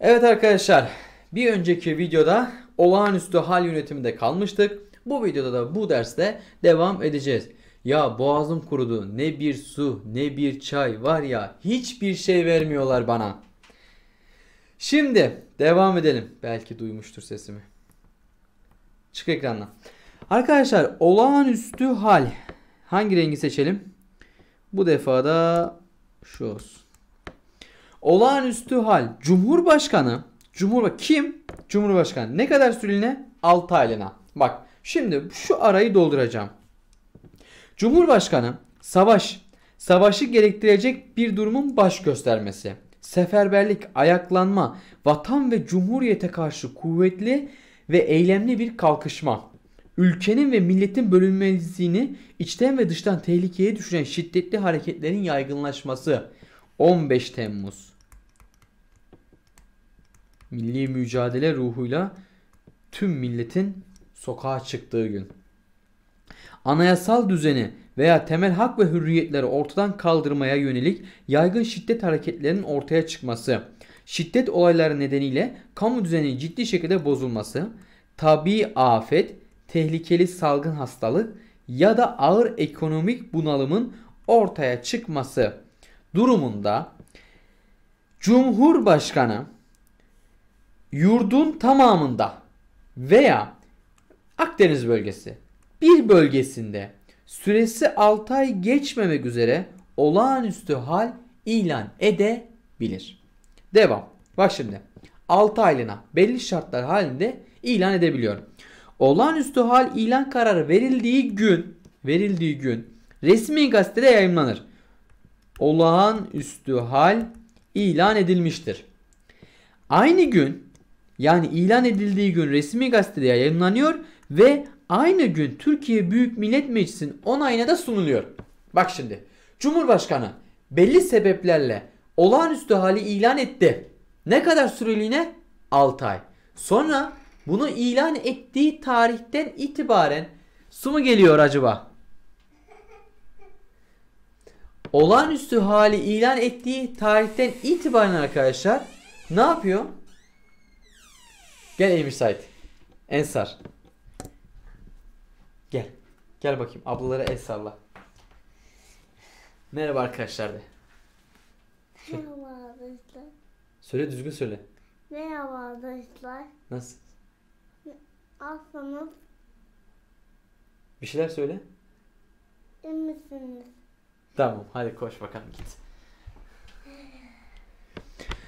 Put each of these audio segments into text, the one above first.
Evet arkadaşlar bir önceki videoda olağanüstü hal yönetiminde kalmıştık. Bu videoda da bu derste devam edeceğiz. Ya boğazım kurudu ne bir su ne bir çay var ya hiçbir şey vermiyorlar bana. Şimdi devam edelim. Belki duymuştur sesimi. Çık ekranla Arkadaşlar olağanüstü hal. Hangi rengi seçelim? Bu defa da şu olsun. Olağanüstü hal. Cumhurbaşkanı. cumhurba kim? Cumhurbaşkanı. Ne kadar süreliğine? 6 aylığına. Bak şimdi şu arayı dolduracağım. Cumhurbaşkanı savaş, savaşı gerektirecek bir durumun baş göstermesi, seferberlik, ayaklanma, vatan ve cumhuriyete karşı kuvvetli ve eylemli bir kalkışma, ülkenin ve milletin bölünmezliğini içten ve dıştan tehlikeye düşüren şiddetli hareketlerin yaygınlaşması, 15 Temmuz milli mücadele ruhuyla tüm milletin sokağa çıktığı gün. Anayasal düzeni veya temel hak ve hürriyetleri ortadan kaldırmaya yönelik yaygın şiddet hareketlerinin ortaya çıkması, şiddet olayları nedeniyle kamu düzeni ciddi şekilde bozulması, tabi afet, tehlikeli salgın hastalık ya da ağır ekonomik bunalımın ortaya çıkması durumunda Cumhurbaşkanı yurdun tamamında veya Akdeniz bölgesi bir bölgesinde süresi 6 ay geçmemek üzere olağanüstü hal ilan edebilir. Devam. Bak şimdi. 6 aylığına belli şartlar halinde ilan edebiliyor. Olağanüstü hal ilan kararı verildiği gün verildiği gün resmi gazetede yayınlanır olağanüstü hal ilan edilmiştir. Aynı gün yani ilan edildiği gün resmi gazetede yayınlanıyor ve aynı gün Türkiye Büyük Millet Meclisi'nin onayına da sunuluyor. Bak şimdi Cumhurbaşkanı belli sebeplerle olağanüstü hali ilan etti. Ne kadar süreliğine? 6 ay. Sonra bunu ilan ettiği tarihten itibaren su mu geliyor acaba? olağanüstü hali ilan ettiği tarihten itibaren arkadaşlar ne yapıyor? Gel Emir Said. Ensar. Gel. Gel bakayım ablalara el salla. Merhaba arkadaşlar de. Merhaba arkadaşlar. Söyle düzgün söyle. Merhaba arkadaşlar. Nasıl? Aslanım. Bir şeyler söyle. İyi misiniz? Tamam hadi koş bakalım git.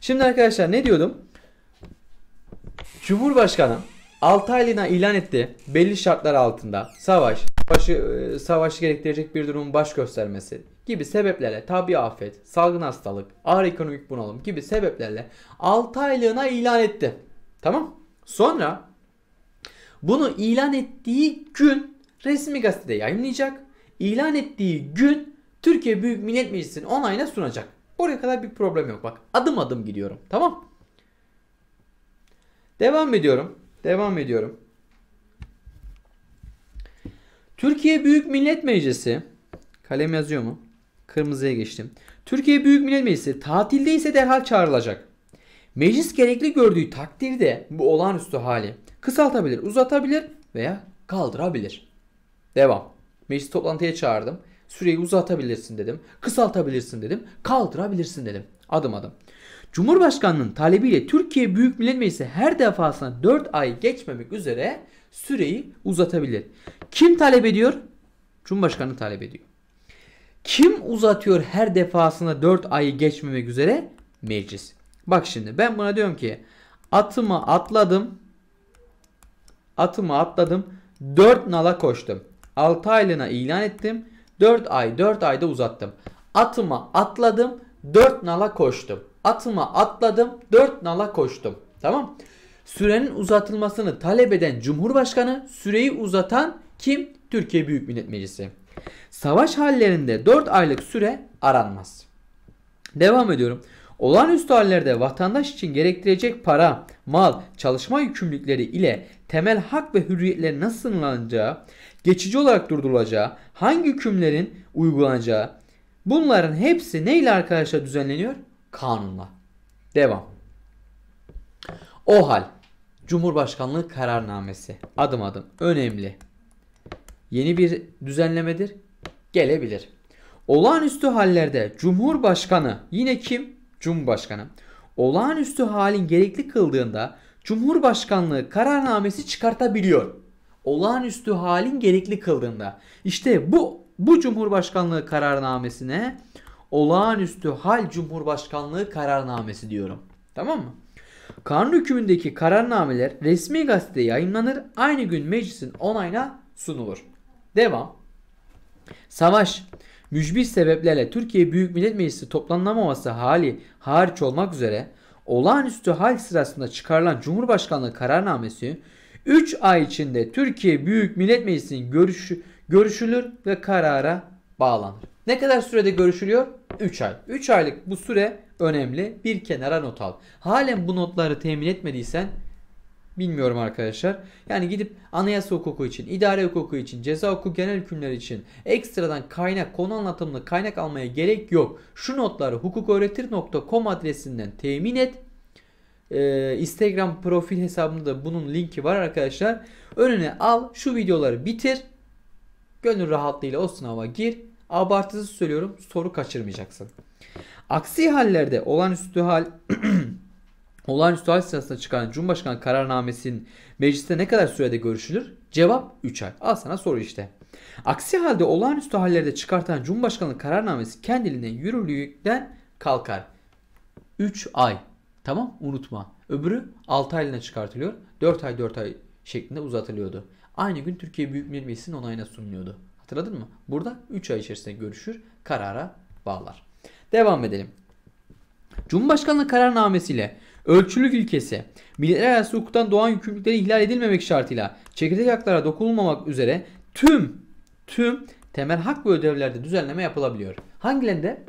Şimdi arkadaşlar ne diyordum? Cumhurbaşkanı 6 aylığına ilan etti. Belli şartlar altında savaş, savaşı, e, savaşı gerektirecek bir durumun baş göstermesi gibi sebeplerle tabi afet, salgın hastalık, ağır ekonomik bunalım gibi sebeplerle 6 aylığına ilan etti. Tamam. Sonra bunu ilan ettiği gün resmi gazetede yayınlayacak. İlan ettiği gün Türkiye Büyük Millet Meclisi'nin onayına sunacak. Oraya kadar bir problem yok. Bak adım adım gidiyorum. Tamam. Devam ediyorum. Devam ediyorum. Türkiye Büyük Millet Meclisi kalem yazıyor mu? Kırmızıya geçtim. Türkiye Büyük Millet Meclisi tatilde ise derhal çağrılacak. Meclis gerekli gördüğü takdirde bu olağanüstü hali kısaltabilir, uzatabilir veya kaldırabilir. Devam. Meclis toplantıya çağırdım. Süreyi uzatabilirsin dedim. Kısaltabilirsin dedim. Kaldırabilirsin dedim. Adım adım. Cumhurbaşkanının talebiyle Türkiye Büyük Millet Meclisi her defasında 4 ay geçmemek üzere süreyi uzatabilir. Kim talep ediyor? Cumhurbaşkanı talep ediyor. Kim uzatıyor her defasında 4 ayı geçmemek üzere? Meclis. Bak şimdi ben buna diyorum ki atımı atladım. Atımı atladım. 4 nala koştum. 6 aylığına ilan ettim. 4 ay 4 ayda uzattım. Atıma atladım 4 nala koştum. Atıma atladım 4 nala koştum. Tamam. Sürenin uzatılmasını talep eden Cumhurbaşkanı süreyi uzatan kim? Türkiye Büyük Millet Meclisi. Savaş hallerinde 4 aylık süre aranmaz. Devam ediyorum. Olağanüstü hallerde vatandaş için gerektirecek para, mal, çalışma yükümlülükleri ile temel hak ve hürriyetler nasıl sınırlanacağı, geçici olarak durdurulacağı, hangi hükümlerin uygulanacağı bunların hepsi neyle arkadaşlar düzenleniyor? Kanunla. Devam. O hal Cumhurbaşkanlığı kararnamesi adım adım önemli. Yeni bir düzenlemedir. Gelebilir. Olağanüstü hallerde Cumhurbaşkanı yine kim? Cumhurbaşkanı. Olağanüstü halin gerekli kıldığında Cumhurbaşkanlığı kararnamesi çıkartabiliyor olağanüstü halin gerekli kıldığında. İşte bu bu Cumhurbaşkanlığı kararnamesine olağanüstü hal Cumhurbaşkanlığı kararnamesi diyorum. Tamam mı? Kanun hükmündeki kararnameler resmi gazetede yayınlanır. Aynı gün meclisin onayına sunulur. Devam. Savaş, mücbir sebeplerle Türkiye Büyük Millet Meclisi toplanamaması hali hariç olmak üzere olağanüstü hal sırasında çıkarılan Cumhurbaşkanlığı kararnamesi 3 ay içinde Türkiye Büyük Millet Meclisi'nin görüşü, görüşülür ve karara bağlanır. Ne kadar sürede görüşülüyor? 3 ay. 3 aylık bu süre önemli. Bir kenara not al. Halen bu notları temin etmediysen bilmiyorum arkadaşlar. Yani gidip anayasa hukuku için, idare hukuku için, ceza hukuku genel hükümler için ekstradan kaynak, konu anlatımlı kaynak almaya gerek yok. Şu notları hukuköğretir.com adresinden temin et ee, Instagram profil hesabında da bunun linki var arkadaşlar. Önüne al şu videoları bitir. Gönül rahatlığıyla o sınava gir. Abartısı söylüyorum soru kaçırmayacaksın. Aksi hallerde olağanüstü hal olağanüstü hal sırasında çıkan Cumhurbaşkanı kararnamesinin mecliste ne kadar sürede görüşülür? Cevap 3 ay. Al sana soru işte. Aksi halde olağanüstü hallerde çıkartan Cumhurbaşkanı kararnamesi kendiliğinden yürürlüğünden kalkar. 3 ay. Tamam unutma. Öbürü 6 aylığına çıkartılıyor. 4 ay 4 ay şeklinde uzatılıyordu. Aynı gün Türkiye Büyük Millet Meclisi'nin onayına sunuluyordu. Hatırladın mı? Burada 3 ay içerisinde görüşür, karara bağlar. Devam edelim. Cumhurbaşkanlığı kararnamesiyle ölçülük ilkesi, milletler arası hukuktan doğan yükümlülükleri ihlal edilmemek şartıyla çekirdek haklara dokunulmamak üzere tüm tüm temel hak ve ödevlerde düzenleme yapılabiliyor. Hangilerinde?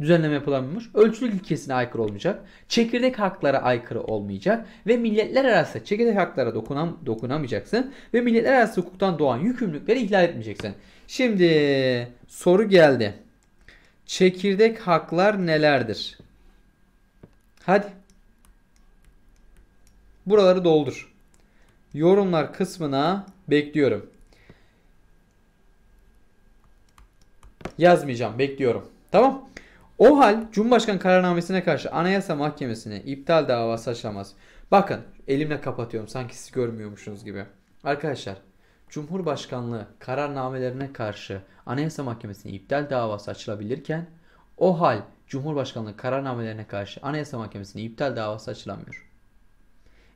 düzenleme yapılamıyormuş. Ölçülük ilkesine aykırı olmayacak. Çekirdek haklara aykırı olmayacak. Ve milletler arası çekirdek haklara dokunam dokunamayacaksın. Ve milletler arası hukuktan doğan yükümlülükleri ihlal etmeyeceksin. Şimdi soru geldi. Çekirdek haklar nelerdir? Hadi. Buraları doldur. Yorumlar kısmına bekliyorum. Yazmayacağım. Bekliyorum. Tamam. O hal Cumhurbaşkanı kararnamesine karşı Anayasa Mahkemesi'ne iptal davası açılamaz. Bakın elimle kapatıyorum sanki siz görmüyormuşsunuz gibi. Arkadaşlar Cumhurbaşkanlığı kararnamelerine karşı Anayasa Mahkemesi'ne iptal davası açılabilirken o hal Cumhurbaşkanlığı kararnamelerine karşı Anayasa Mahkemesi'ne iptal davası açılamıyor.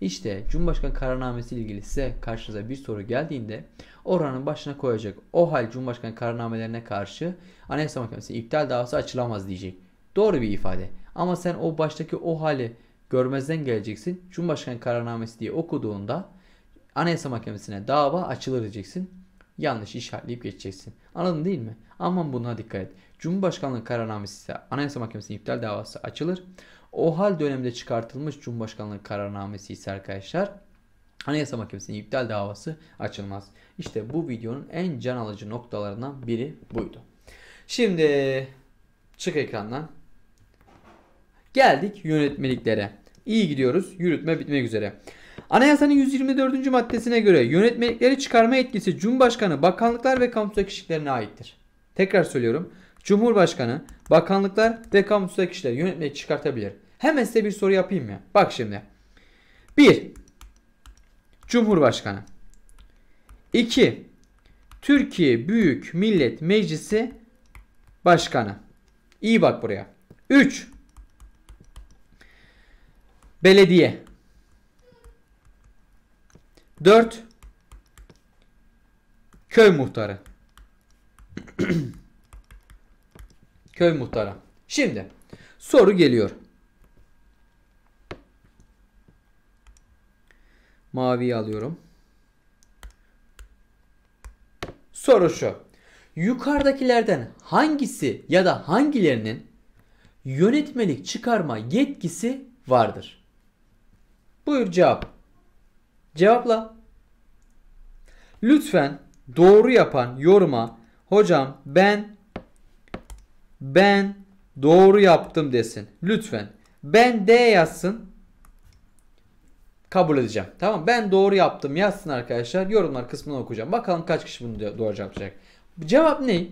İşte Cumhurbaşkanı kararnamesi ile ilgili size karşınıza bir soru geldiğinde oranın başına koyacak. O hal Cumhurbaşkanı kararnamelerine karşı Anayasa Mahkemesi iptal davası açılamaz diyecek. Doğru bir ifade. Ama sen o baştaki o hali görmezden geleceksin. Cumhurbaşkanı kararnamesi diye okuduğunda Anayasa Mahkemesi'ne dava açılır diyeceksin. Yanlış işaretleyip geçeceksin. Anladın değil mi? Aman buna dikkat et. Cumhurbaşkanlığı kararnamesi ise Anayasa Mahkemesi'nin iptal davası açılır. O hal döneminde çıkartılmış Cumhurbaşkanlığı kararnamesi ise arkadaşlar Anayasa Mahkemesi'nin iptal davası açılmaz. İşte bu videonun en can alıcı noktalarından biri buydu. Şimdi çık ekrandan. Geldik yönetmeliklere. İyi gidiyoruz. Yürütme bitmek üzere. Anayasanın 124. maddesine göre yönetmelikleri çıkarma etkisi Cumhurbaşkanı, bakanlıklar ve kamusa kişilerine aittir. Tekrar söylüyorum. Cumhurbaşkanı bakanlıklar ve kamustaki işleri yönetmeye çıkartabilir. Hemen size bir soru yapayım Ya. Bak şimdi. 1. Cumhurbaşkanı. 2. Türkiye Büyük Millet Meclisi Başkanı. İyi bak buraya. 3. Belediye. 4. Köy muhtarı. Köy muhtarı. Şimdi soru geliyor. Maviyi alıyorum. Soru şu. Yukarıdakilerden hangisi ya da hangilerinin yönetmelik çıkarma yetkisi vardır? Buyur cevap. Cevapla. Lütfen doğru yapan yoruma hocam ben ben doğru yaptım desin. Lütfen. Ben D yazsın. Kabul edeceğim. Tamam ben doğru yaptım yazsın arkadaşlar. Yorumlar kısmını okuyacağım. Bakalım kaç kişi bunu doğru yapacak. Cevap ne?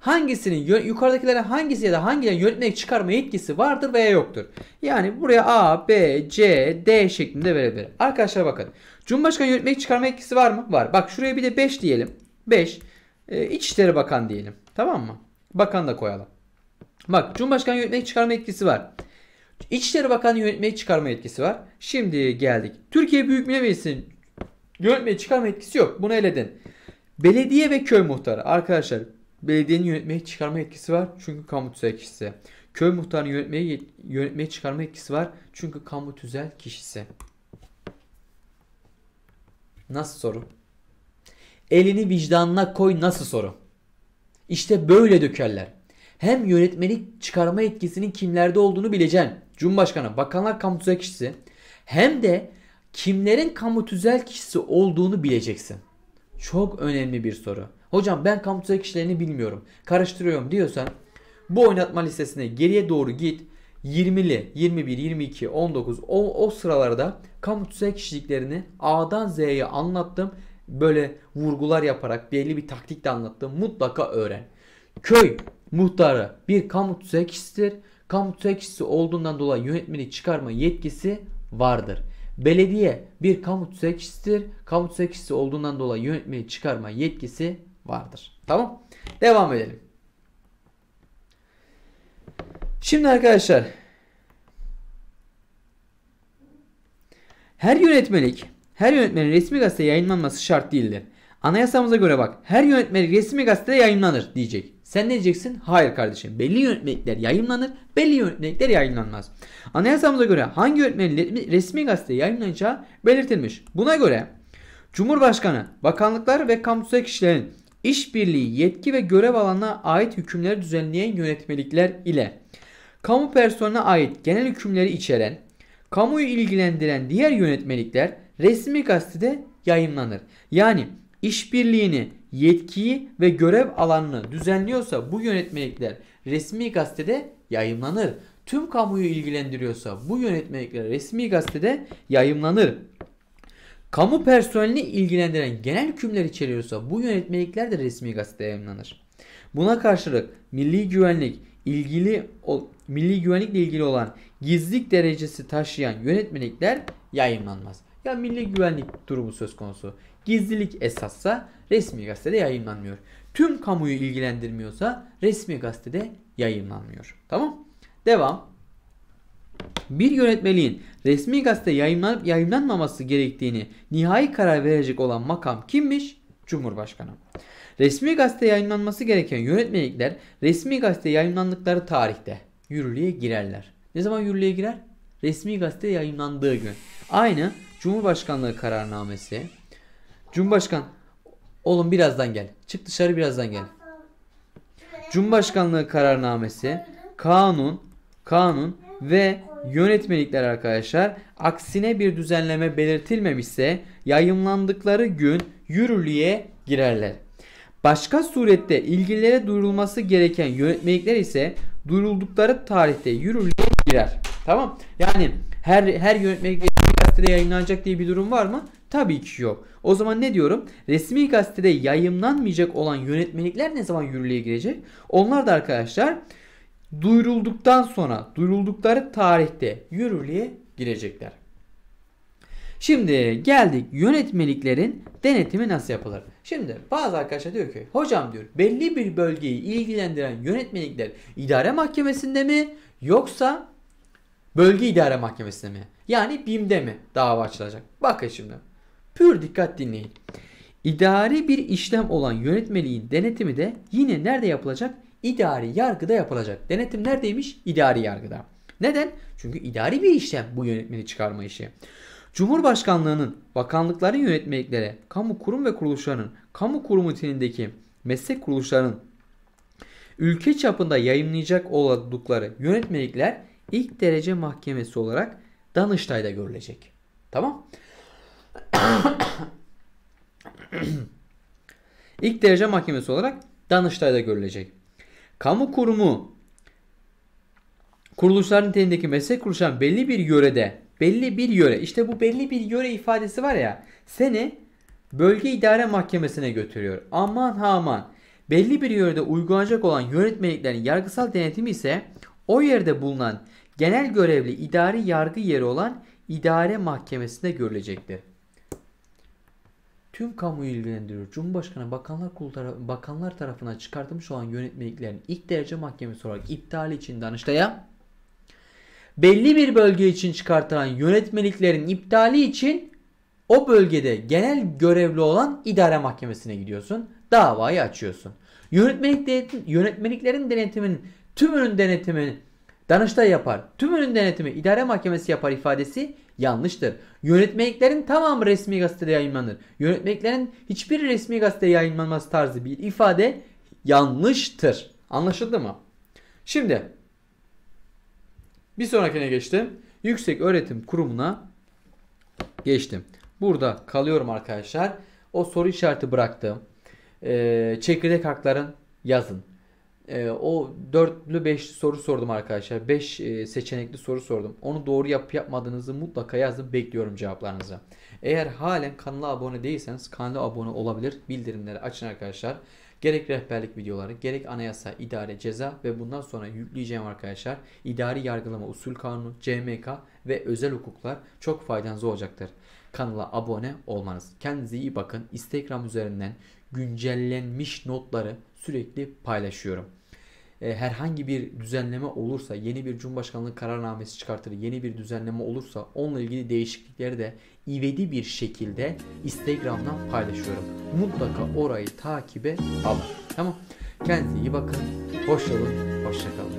Hangisinin yukarıdakilere hangisi ya da hangilerinin yönetmek çıkarma yetkisi vardır veya yoktur? Yani buraya A, B, C, D şeklinde verebilir. Arkadaşlar bakın. Cumhurbaşkanı yönetmek çıkarma yetkisi var mı? Var. Bak şuraya bir de 5 diyelim. 5. Ee, İçişleri Bakan diyelim. Tamam mı? Bakan da koyalım. Bak Cumhurbaşkanı yönetmek çıkarma etkisi var. İçişleri Bakanı yönetmeyi çıkarma etkisi var. Şimdi geldik. Türkiye Büyük Millet Meclisi'nin yönetmeyi çıkarma etkisi yok. Bunu eledin. Belediye ve köy muhtarı. Arkadaşlar belediyenin yönetmeyi çıkarma etkisi var. Çünkü kamu tüzel kişisi. Köy muhtarının yönetmeyi, yönetmeyi çıkarma etkisi var. Çünkü kamu tüzel kişisi. Nasıl soru? Elini vicdanına koy nasıl soru? İşte böyle dökerler. Hem yönetmelik çıkarma etkisinin kimlerde olduğunu bileceksin. Cumhurbaşkanı, bakanlar kamu tüzel kişisi. Hem de kimlerin kamu tüzel kişisi olduğunu bileceksin. Çok önemli bir soru. Hocam ben kamu tüzel kişilerini bilmiyorum. Karıştırıyorum diyorsan bu oynatma listesine geriye doğru git. 20'li, 21, 22, 19 o, o sıralarda kamu tüzel kişiliklerini A'dan Z'ye anlattım böyle vurgular yaparak belli bir taktik de anlattım. Mutlaka öğren. Köy muhtarı bir kamu tüzel kişisidir. Kamu tüzel olduğundan dolayı yönetmeni çıkarma yetkisi vardır. Belediye bir kamu tüzel kişisidir. Kamu tüzel olduğundan dolayı yönetmeni çıkarma yetkisi vardır. Tamam. Devam edelim. Şimdi arkadaşlar her yönetmelik her yönetmenin resmi gazete yayınlanması şart değildir. Anayasamıza göre bak her yönetmen resmi gazetede yayınlanır diyecek. Sen ne diyeceksin? Hayır kardeşim. Belli yönetmelikler yayınlanır, belli yönetmelikler yayınlanmaz. Anayasamıza göre hangi yönetmenin resmi gazete yayınlanacağı belirtilmiş. Buna göre Cumhurbaşkanı, bakanlıklar ve kamusal kişilerin işbirliği, yetki ve görev alanına ait hükümleri düzenleyen yönetmelikler ile kamu personeline ait genel hükümleri içeren, kamuyu ilgilendiren diğer yönetmelikler resmi gazetede yayınlanır. Yani işbirliğini, yetkiyi ve görev alanını düzenliyorsa bu yönetmelikler resmi gazetede yayınlanır. Tüm kamuyu ilgilendiriyorsa bu yönetmelikler resmi gazetede yayınlanır. Kamu personelini ilgilendiren genel hükümler içeriyorsa bu yönetmelikler de resmi gazetede yayınlanır. Buna karşılık milli güvenlik ilgili milli güvenlikle ilgili olan gizlilik derecesi taşıyan yönetmelikler yayınlanmaz ya milli güvenlik durumu söz konusu. Gizlilik esassa resmi gazetede yayınlanmıyor. Tüm kamuyu ilgilendirmiyorsa resmi gazetede yayınlanmıyor. Tamam? Devam. Bir yönetmeliğin resmi gazete yayınlanıp yayınlanmaması gerektiğini nihai karar verecek olan makam kimmiş? Cumhurbaşkanı. Resmi gazete yayınlanması gereken yönetmelikler resmi gazete yayınlandıkları tarihte yürürlüğe girerler. Ne zaman yürürlüğe girer? Resmi gazete yayınlandığı gün. Aynı Cumhurbaşkanlığı kararnamesi. Cumhurbaşkan oğlum birazdan gel. Çık dışarı birazdan gel. Cumhurbaşkanlığı kararnamesi, kanun, kanun ve yönetmelikler arkadaşlar aksine bir düzenleme belirtilmemişse yayımlandıkları gün yürürlüğe girerler. Başka surette ilgililere duyurulması gereken yönetmelikler ise duyuruldukları tarihte yürürlüğe girer. Tamam? Yani her her yönetmelik gazetede yayınlanacak diye bir durum var mı? Tabii ki yok. O zaman ne diyorum? Resmi gazetede yayınlanmayacak olan yönetmelikler ne zaman yürürlüğe girecek? Onlar da arkadaşlar duyurulduktan sonra duyuruldukları tarihte yürürlüğe girecekler. Şimdi geldik yönetmeliklerin denetimi nasıl yapılır? Şimdi bazı arkadaşlar diyor ki hocam diyor belli bir bölgeyi ilgilendiren yönetmelikler idare mahkemesinde mi yoksa Bölge İdare Mahkemesi'ne mi? Yani BİM'de mi dava açılacak? Bakın şimdi. Pür dikkat dinleyin. İdari bir işlem olan yönetmeliğin denetimi de yine nerede yapılacak? İdari yargıda yapılacak. Denetim neredeymiş? İdari yargıda. Neden? Çünkü idari bir işlem bu yönetmeni çıkarma işi. Cumhurbaşkanlığının, bakanlıkların yönetmeliklere, kamu kurum ve kuruluşlarının, kamu kurumu niteliğindeki meslek kuruluşlarının ülke çapında yayınlayacak oldukları yönetmelikler ilk derece mahkemesi olarak Danıştay'da görülecek. Tamam? İlk derece mahkemesi olarak Danıştay'da görülecek. Kamu kurumu kuruluşlar niteliğindeki meslek kuruluşların belli bir yörede belli bir yöre işte bu belli bir yöre ifadesi var ya seni bölge idare mahkemesine götürüyor. Aman ha aman belli bir yörede uygulanacak olan yönetmeliklerin yargısal denetimi ise o yerde bulunan genel görevli idari yargı yeri olan idare mahkemesinde görülecektir. Tüm kamu ilgilendiriyor. Cumhurbaşkanı Bakanlar tara- Bakanlar tarafından çıkartılmış olan yönetmeliklerin ilk derece mahkemesi olarak iptali için Danıştay'a belli bir bölge için çıkartılan yönetmeliklerin iptali için o bölgede genel görevli olan idare mahkemesine gidiyorsun. Davayı açıyorsun. Yönetmelik de, yönetmeliklerin denetiminin tümünün denetimin Danıştay yapar. Tüm ürün denetimi idare mahkemesi yapar ifadesi yanlıştır. Yönetmeliklerin tamamı resmi gazetede yayınlanır. Yönetmeliklerin hiçbir resmi gazetede yayınlanması tarzı bir ifade yanlıştır. Anlaşıldı mı? Şimdi bir sonrakine geçtim. Yüksek Öğretim Kurumu'na geçtim. Burada kalıyorum arkadaşlar. O soru işareti bıraktığım e, ee, çekirdek hakların yazın e, o dörtlü beşli soru sordum arkadaşlar. Beş e, seçenekli soru sordum. Onu doğru yapıp yapmadığınızı mutlaka yazın. Bekliyorum cevaplarınızı. Eğer halen kanala abone değilseniz kanala abone olabilir. Bildirimleri açın arkadaşlar. Gerek rehberlik videoları, gerek anayasa, idare, ceza ve bundan sonra yükleyeceğim arkadaşlar idari yargılama usul kanunu, CMK ve özel hukuklar çok faydanız olacaktır. Kanala abone olmanız. Kendinize iyi bakın. Instagram üzerinden güncellenmiş notları sürekli paylaşıyorum e, herhangi bir düzenleme olursa, yeni bir Cumhurbaşkanlığı kararnamesi çıkartır, yeni bir düzenleme olursa onunla ilgili değişiklikleri de ivedi bir şekilde Instagram'dan paylaşıyorum. Mutlaka orayı takibe alın. Tamam. Kendinize iyi bakın. Hoşçakalın. Hoşçakalın.